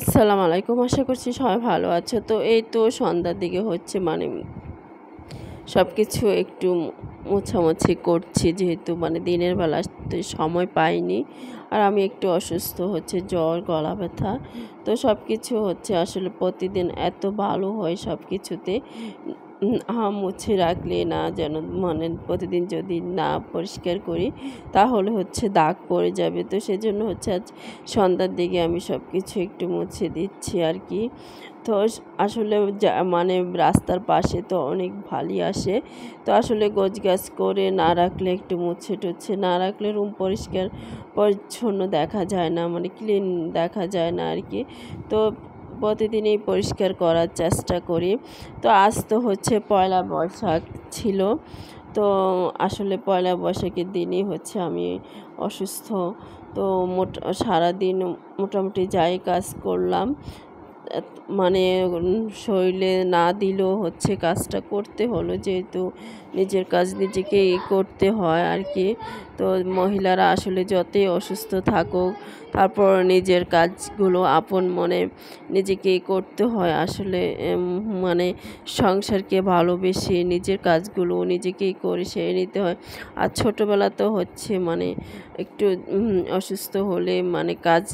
আসসালামু আলাইকুম আশা করছি সবাই ভালো আছে তো এই তো সন্ধ্যার দিকে হচ্ছে মানে সব কিছু একটু মোছামুছি করছি যেহেতু মানে দিনের বেলা সময় পাইনি আর আমি একটু অসুস্থ হচ্ছে জ্বর গলা ব্যথা তো সব কিছু হচ্ছে আসলে প্রতিদিন এত ভালো হয় সব কিছুতে মুছে রাখলে না যেন মনে প্রতিদিন যদি না পরিষ্কার করি তাহলে হচ্ছে দাগ পড়ে যাবে তো সেজন্য হচ্ছে আজ সন্ধ্যার দিকে আমি সব কিছু একটু মুছে দিচ্ছি আর কি তো আসলে মানে রাস্তার পাশে তো অনেক ভালি আসে তো আসলে গোছ গাছ করে না রাখলে একটু মুছে টুচ্ছে না রাখলে রুম পরিষ্কার পরিচ্ছন্ন দেখা যায় না মানে ক্লিন দেখা যায় না আর কি তো প্রতিদিনই পরিষ্কার করার চেষ্টা করি তো আজ তো হচ্ছে পয়লা বৈশাখ ছিল তো আসলে পয়লা বৈশাখের দিনই হচ্ছে আমি অসুস্থ তো মোট সারাদিন মোটামুটি যাই কাজ করলাম মানে শরীরে না দিলেও হচ্ছে কাজটা করতে হলো যেহেতু নিজের কাজ নিজেকে করতে হয় আর কি তো মহিলারা আসলে যতই অসুস্থ থাকুক তারপর নিজের কাজগুলো আপন মনে নিজেকে করতে হয় আসলে মানে সংসারকে ভালোবেসে নিজের কাজগুলো নিজেকেই করে সেরে নিতে হয় আর ছোটোবেলা তো হচ্ছে মানে একটু অসুস্থ হলে মানে কাজ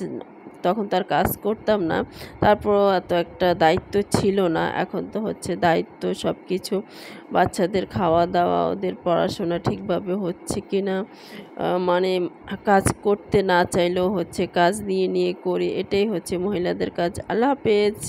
তখন তার কাজ করতাম না তারপর এত একটা দায়িত্ব ছিল না এখন তো হচ্ছে দায়িত্ব সব কিছু বাচ্চাদের খাওয়া দাওয়া ওদের পড়াশোনা ঠিকভাবে হচ্ছে কি না মানে কাজ করতে না চাইলেও হচ্ছে কাজ নিয়ে নিয়ে করে এটাই হচ্ছে মহিলাদের কাজ আল্লাহ হাফেজ